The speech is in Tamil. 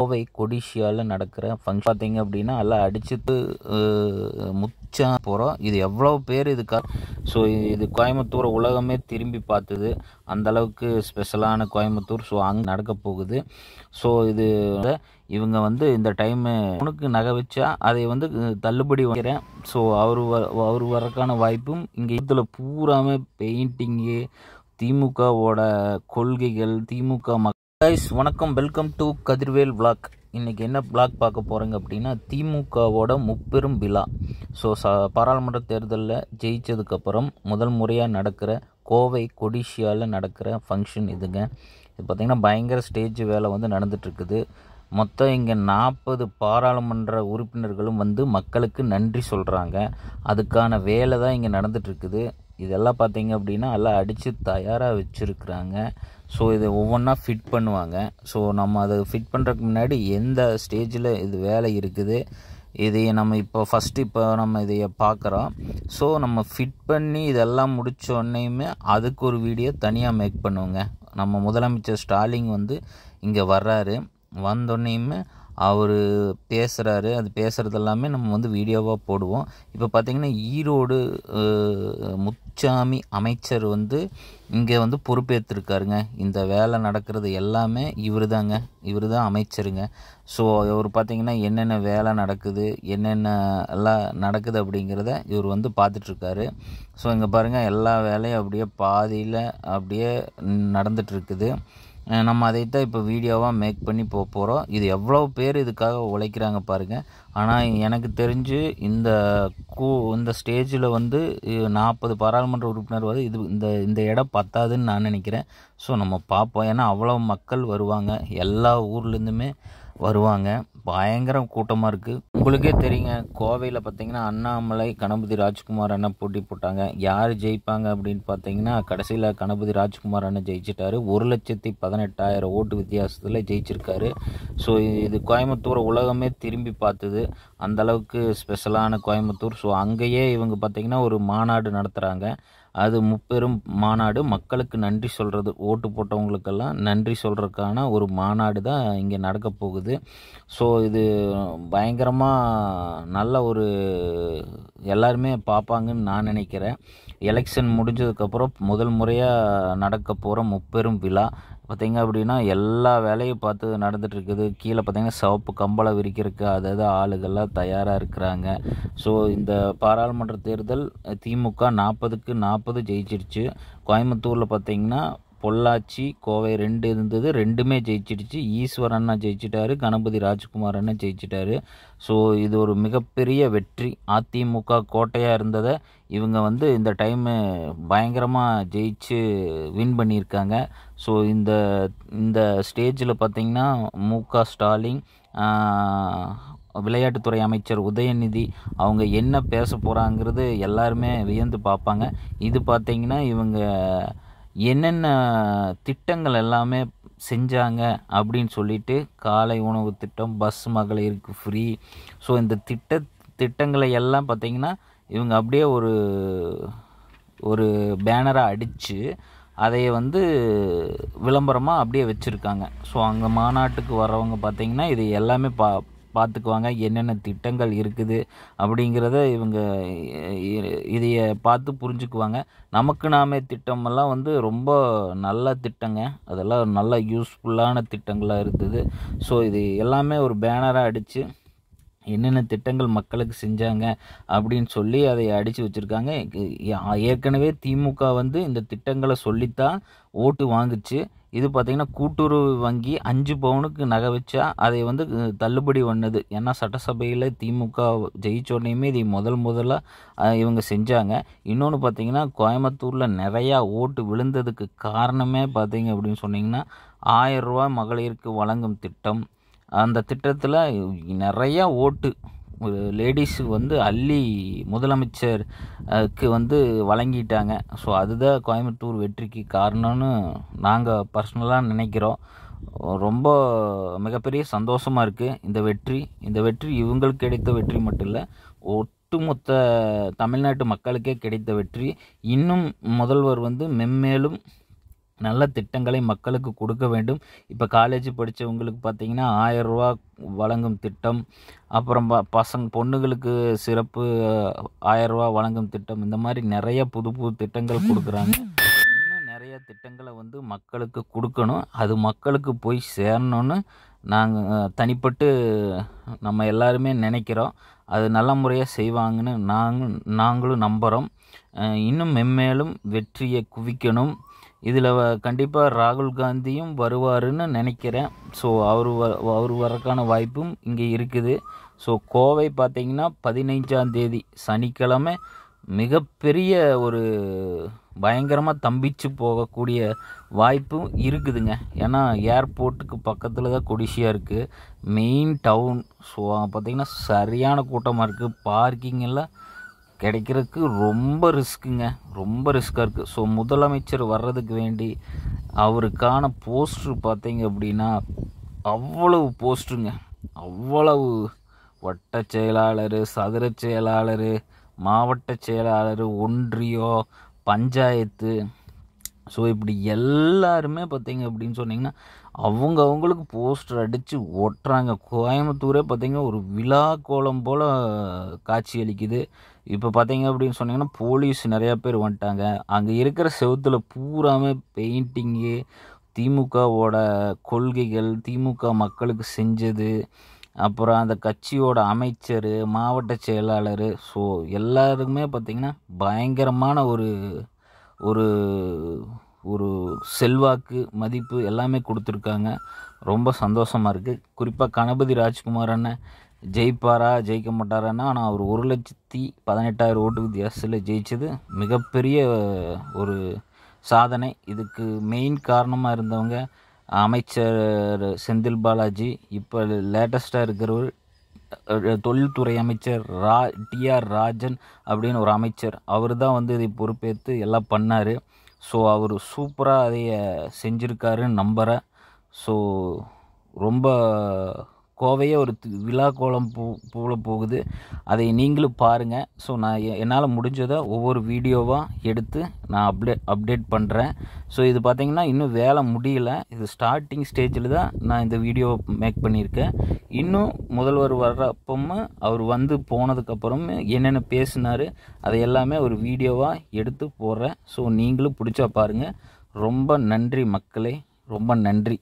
கோவை கொடிஷியாவில் நடக்கிற ஃபங்க் பார்த்தீங்க அப்படின்னா எல்லாம் அடிச்சுட்டு முச்சா போகிறோம் இது எவ்வளோ பேர் இதுக்காக ஸோ இது கோயம்புத்தூர் உலகமே திரும்பி பார்த்தது அந்தளவுக்கு ஸ்பெஷலான கோயம்புத்தூர் ஸோ அங்கே நடக்க போகுது ஸோ இது இவங்க வந்து இந்த டைமு உனக்கு நகை வச்சா அதை வந்து தள்ளுபடி வைக்கிறேன் ஸோ அவர் அவர் வரக்கான வாய்ப்பும் இங்கே இதில் பூராமே பெயிண்டிங்கு திமுகவோட கொள்கைகள் திமுக கைஸ் வணக்கம் வெல்கம் டு கதிர்வேல் விளாக் இன்றைக்கி என்ன பிளாக் பார்க்க போகிறீங்க அப்படின்னா திமுகவோட முப்பெரும் விழா ஸோ ச பாராளுமன்ற தேர்தலில் ஜெயித்ததுக்கப்புறம் முதல் முறையாக நடக்கிற கோவை கொடிஷியாவில் நடக்கிற ஃபங்க்ஷன் இதுங்க இது பார்த்திங்கன்னா பயங்கர ஸ்டேஜ் வேலை வந்து நடந்துகிட்ருக்குது மொத்தம் இங்கே நாற்பது பாராளுமன்ற உறுப்பினர்களும் வந்து மக்களுக்கு நன்றி சொல்கிறாங்க அதுக்கான வேலை தான் இங்கே நடந்துகிட்ருக்குது இதெல்லாம் பார்த்தீங்க அப்படின்னா எல்லாம் அடித்து தயாராக வச்சுருக்குறாங்க ஸோ இதை ஒவ்வொன்றா ஃபிட் பண்ணுவாங்க ஸோ நம்ம அதை ஃபிட் பண்ணுறதுக்கு முன்னாடி எந்த ஸ்டேஜில் இது வேலை இருக்குது இதை நம்ம இப்போ ஃபஸ்ட்டு இப்போ நம்ம இதைய பார்க்குறோம் ஸோ நம்ம ஃபிட் பண்ணி இதெல்லாம் முடித்தோடனையுமே அதுக்கு ஒரு வீடியோ தனியாக மேக் பண்ணுவோங்க நம்ம முதலமைச்சர் ஸ்டாலின் வந்து இங்கே வர்றாரு வந்தோடனையுமே அவர் பேசுகிறாரு அது பேசுகிறது எல்லாமே நம்ம வந்து வீடியோவாக போடுவோம் இப்போ பார்த்திங்கன்னா ஈரோடு முச்சாமி அமைச்சர் வந்து இங்கே வந்து பொறுப்பேற்றிருக்காருங்க இந்த வேலை நடக்கிறது எல்லாமே இவர் தாங்க இவர் தான் அமைச்சருங்க ஸோ இவர் பார்த்திங்கன்னா என்னென்ன வேலை நடக்குது என்னென்ன எல்லாம் நடக்குது அப்படிங்கிறத இவர் வந்து பார்த்துட்ருக்காரு ஸோ இங்கே பாருங்கள் எல்லா வேலையும் அப்படியே பாதியில் அப்படியே நடந்துகிட்ருக்குது நம்ம அதை தான் இப்போ வீடியோவாக மேக் பண்ணி போக போகிறோம் இது எவ்வளோ பேர் இதுக்காக உழைக்கிறாங்க பாருங்கள் ஆனால் எனக்கு தெரிஞ்சு இந்த கூ இந்த ஸ்டேஜில் வந்து நாற்பது பாராளுமன்ற உறுப்பினர் வந்து இது இந்த இந்த இடம் பத்தாதுன்னு நான் நினைக்கிறேன் ஸோ நம்ம பார்ப்போம் ஏன்னா அவ்வளோ மக்கள் வருவாங்க எல்லா ஊர்லேருந்துமே வருவாங்க பயங்கர கூட்டமாக இருக்குது உங்களுக்கே தெரியுங்க கோவையில் பார்த்தீங்கன்னா அண்ணாமலை கணபதி ராஜ்குமார் அண்ணா போட்டி போட்டாங்க யார் ஜெயிப்பாங்க அப்படின்னு பார்த்தீங்கன்னா கடைசியில் கணபதி ராஜ்குமார் அண்ணன் ஜெயிச்சிட்டாரு ஒரு லட்சத்தி பதினெட்டாயிரம் ஓட்டு வித்தியாசத்தில் ஜெயிச்சிருக்காரு ஸோ இது கோயம்புத்தூர் உலகமே திரும்பி பார்த்துது அந்தளவுக்கு ஸ்பெஷலான கோயம்புத்தூர் ஸோ அங்கேயே இவங்க பார்த்திங்கன்னா ஒரு மாநாடு நடத்துகிறாங்க அது முப்பெரும் மாநாடு மக்களுக்கு நன்றி சொல்கிறது ஓட்டு போட்டவங்களுக்கெல்லாம் நன்றி சொல்கிறதுக்கான ஒரு மாநாடு தான் இங்கே நடக்க போகுது ஸோ இது பயங்கரமாக நல்ல ஒரு எல்லாருமே பார்ப்பாங்கன்னு நான் நினைக்கிறேன் எலெக்ஷன் முடிஞ்சதுக்கப்புறம் முதல் முறையாக நடக்க போகிற முப்பெரும் விழா பார்த்திங்க அப்படின்னா எல்லா வேலையும் பார்த்து நடந்துகிட்ருக்குது கீழே பார்த்திங்கன்னா சிவப்பு கம்பளம் விரிக்கிறதுக்கு அதாவது ஆளுகள்லாம் தயாராக இருக்கிறாங்க ஸோ இந்த பாராளுமன்ற தேர்தல் திமுக நாற்பதுக்கு நாற்பது ஜெயிச்சிருச்சு கோயம்புத்தூரில் பார்த்திங்கன்னா பொள்ளாச்சி கோவை ரெண்டு இருந்தது ரெண்டுமே ஜெயிச்சிடுச்சு ஈஸ்வர் அண்ணா ஜெயிச்சிட்டாரு கணபதி ராஜ்குமார் அண்ணா ஜெயிச்சிட்டாரு ஸோ இது ஒரு மிகப்பெரிய வெற்றி அதிமுக கோட்டையாக இருந்ததை இவங்க வந்து இந்த டைமு பயங்கரமாக ஜெயிச்சு வின் பண்ணியிருக்காங்க ஸோ இந்த இந்த ஸ்டேஜில் பார்த்திங்கன்னா மு க ஸ்டாலின் விளையாட்டுத்துறை அமைச்சர் உதயநிதி அவங்க என்ன பேச போகிறாங்கிறது எல்லாருமே வியந்து பார்ப்பாங்க இது பார்த்திங்கன்னா இவங்க என்னென்ன திட்டங்கள் எல்லாமே செஞ்சாங்க அப்படின்னு சொல்லிட்டு காலை உணவு திட்டம் பஸ் மகளிருக்கு ஃப்ரீ ஸோ இந்த திட்ட திட்டங்களை எல்லாம் பார்த்திங்கன்னா இவங்க அப்படியே ஒரு ஒரு பேனராக அடித்து அதையை வந்து விளம்பரமாக அப்படியே வச்சுருக்காங்க ஸோ அங்கே மாநாட்டுக்கு வரவங்க பார்த்திங்கன்னா இது எல்லாமே பா பார்த்துக்குவாங்க என்னென்ன திட்டங்கள் இருக்குது அப்படிங்கிறத இவங்க இதைய பார்த்து புரிஞ்சுக்குவாங்க நமக்கு நாமே திட்டமெல்லாம் வந்து ரொம்ப நல்ல திட்டங்க அதெல்லாம் நல்ல யூஸ்ஃபுல்லான திட்டங்களாக இருந்தது ஸோ இது எல்லாமே ஒரு பேனராக அடித்து என்னென்ன திட்டங்கள் மக்களுக்கு செஞ்சாங்க அப்படின்னு சொல்லி அதை அடித்து வச்சுருக்காங்க ஏற்கனவே திமுக வந்து இந்த திட்டங்களை சொல்லித்தான் ஓட்டு வாங்குச்சு இது பார்த்திங்கன்னா கூட்டுறவு வங்கி அஞ்சு பவுனுக்கு நகை வச்சா அதை வந்து தள்ளுபடி பண்ணது ஏன்னா சட்டசபையில் திமுக ஜெயிச்சோடனையுமே இதை முதல் முதலாக இவங்க செஞ்சாங்க இன்னொன்று பார்த்திங்கன்னா கோயம்புத்தூரில் நிறையா ஓட்டு விழுந்ததுக்கு காரணமே பார்த்திங்க அப்படின்னு சொன்னிங்கன்னா ரூபா மகளிருக்கு வழங்கும் திட்டம் அந்த திட்டத்தில் நிறையா ஓட்டு ஒரு லேடிஸ் வந்து அள்ளி முதலமைச்சருக்கு வந்து வழங்கிட்டாங்க ஸோ அதுதான் கோயம்புத்தூர் வெற்றிக்கு காரணம்னு நாங்கள் பர்சனலாக நினைக்கிறோம் ரொம்ப மிகப்பெரிய சந்தோஷமாக இருக்குது இந்த வெற்றி இந்த வெற்றி இவங்களுக்கு கிடைத்த வெற்றி மட்டும் இல்லை ஒட்டுமொத்த தமிழ்நாட்டு மக்களுக்கே கிடைத்த வெற்றி இன்னும் முதல்வர் வந்து மென்மேலும் நல்ல திட்டங்களை மக்களுக்கு கொடுக்க வேண்டும் இப்போ காலேஜ் படித்தவங்களுக்கு பார்த்திங்கன்னா ரூபா வழங்கும் திட்டம் அப்புறம் ப பசங்க பொண்ணுங்களுக்கு சிறப்பு ரூபா வழங்கும் திட்டம் இந்த மாதிரி நிறைய புது புது திட்டங்கள் கொடுக்குறாங்க இன்னும் நிறைய திட்டங்களை வந்து மக்களுக்கு கொடுக்கணும் அது மக்களுக்கு போய் சேரணும்னு நாங்கள் தனிப்பட்டு நம்ம எல்லாருமே நினைக்கிறோம் அது நல்ல முறையாக செய்வாங்கன்னு நாங்கள் நாங்களும் நம்புகிறோம் இன்னும் மென்மேலும் வெற்றியை குவிக்கணும் இதில் கண்டிப்பாக ராகுல் காந்தியும் வருவாருன்னு நினைக்கிறேன் ஸோ அவர் வ அவர் வரக்கான வாய்ப்பும் இங்கே இருக்குது ஸோ கோவை பார்த்திங்கன்னா பதினைஞ்சாம் தேதி சனிக்கிழமை மிகப்பெரிய ஒரு பயங்கரமாக தம்பிச்சு போகக்கூடிய வாய்ப்பும் இருக்குதுங்க ஏன்னா ஏர்போர்ட்டுக்கு பக்கத்தில் தான் கொடிசியாக இருக்குது மெயின் டவுன் ஸோ பார்த்திங்கன்னா சரியான கூட்டமாக இருக்குது பார்க்கிங் எல்லாம் கிடைக்கிறதுக்கு ரொம்ப ரிஸ்க்குங்க ரொம்ப ரிஸ்க்காக இருக்குது ஸோ முதலமைச்சர் வர்றதுக்கு வேண்டி அவருக்கான போஸ்ட்ரு பார்த்தீங்க அப்படின்னா அவ்வளவு போஸ்ட்டுங்க அவ்வளவு வட்ட செயலாளர் சதுர செயலாளர் மாவட்ட செயலாளர் ஒன்றியம் பஞ்சாயத்து ஸோ இப்படி எல்லாருமே பார்த்தீங்க அப்படின்னு சொன்னிங்கன்னா அவங்க அவங்களுக்கு போஸ்டர் அடித்து ஒட்டுறாங்க கோயம்புத்தூரே பார்த்திங்கன்னா ஒரு விழா கோலம் போல் காட்சி அளிக்குது இப்போ பார்த்தீங்க அப்படின்னு சொன்னிங்கன்னா போலீஸ் நிறையா பேர் வந்துட்டாங்க அங்கே இருக்கிற செவத்தில் பூராமே பெயிண்டிங்கு திமுகவோட கொள்கைகள் திமுக மக்களுக்கு செஞ்சது அப்புறம் அந்த கட்சியோட அமைச்சர் மாவட்ட செயலாளர் ஸோ எல்லாருக்குமே பார்த்திங்கன்னா பயங்கரமான ஒரு ஒரு ஒரு செல்வாக்கு மதிப்பு எல்லாமே கொடுத்துருக்காங்க ரொம்ப சந்தோஷமாக இருக்குது குறிப்பாக கணபதி ராஜ்குமார் அண்ணன் ஜெயிப்பாரா ஜெயிக்க மாட்டாரான்னா ஆனால் அவர் ஒரு லட்சத்தி பதினெட்டாயிரம் ஓட்டு வித்தியாசத்தில் ஜெயித்தது மிகப்பெரிய ஒரு சாதனை இதுக்கு மெயின் காரணமாக இருந்தவங்க அமைச்சர் செந்தில் பாலாஜி இப்போ லேட்டஸ்ட்டாக இருக்கிறவர் தொழில்துறை அமைச்சர் ரா டிஆர் ராஜன் அப்படின்னு ஒரு அமைச்சர் அவர் தான் வந்து இதை பொறுப்பேற்று எல்லாம் பண்ணார் ஸோ அவர் சூப்பராக அதைய செஞ்சுருக்காருன்னு நம்புகிறேன் ஸோ ரொம்ப கோவையே ஒரு விழா கோலம் போ போல போகுது அதை நீங்களும் பாருங்கள் ஸோ நான் என்னால் முடிஞ்சதை ஒவ்வொரு வீடியோவாக எடுத்து நான் அப்டே அப்டேட் பண்ணுறேன் ஸோ இது பார்த்திங்கன்னா இன்னும் வேலை முடியல இது ஸ்டார்டிங் ஸ்டேஜில் தான் நான் இந்த வீடியோவை மேக் பண்ணியிருக்கேன் இன்னும் முதல்வர் வர்றப்பமும் அவர் வந்து போனதுக்கப்புறமும் என்னென்ன பேசினார் அதை எல்லாமே ஒரு வீடியோவாக எடுத்து போடுறேன் ஸோ நீங்களும் பிடிச்சா பாருங்கள் ரொம்ப நன்றி மக்களே ரொம்ப நன்றி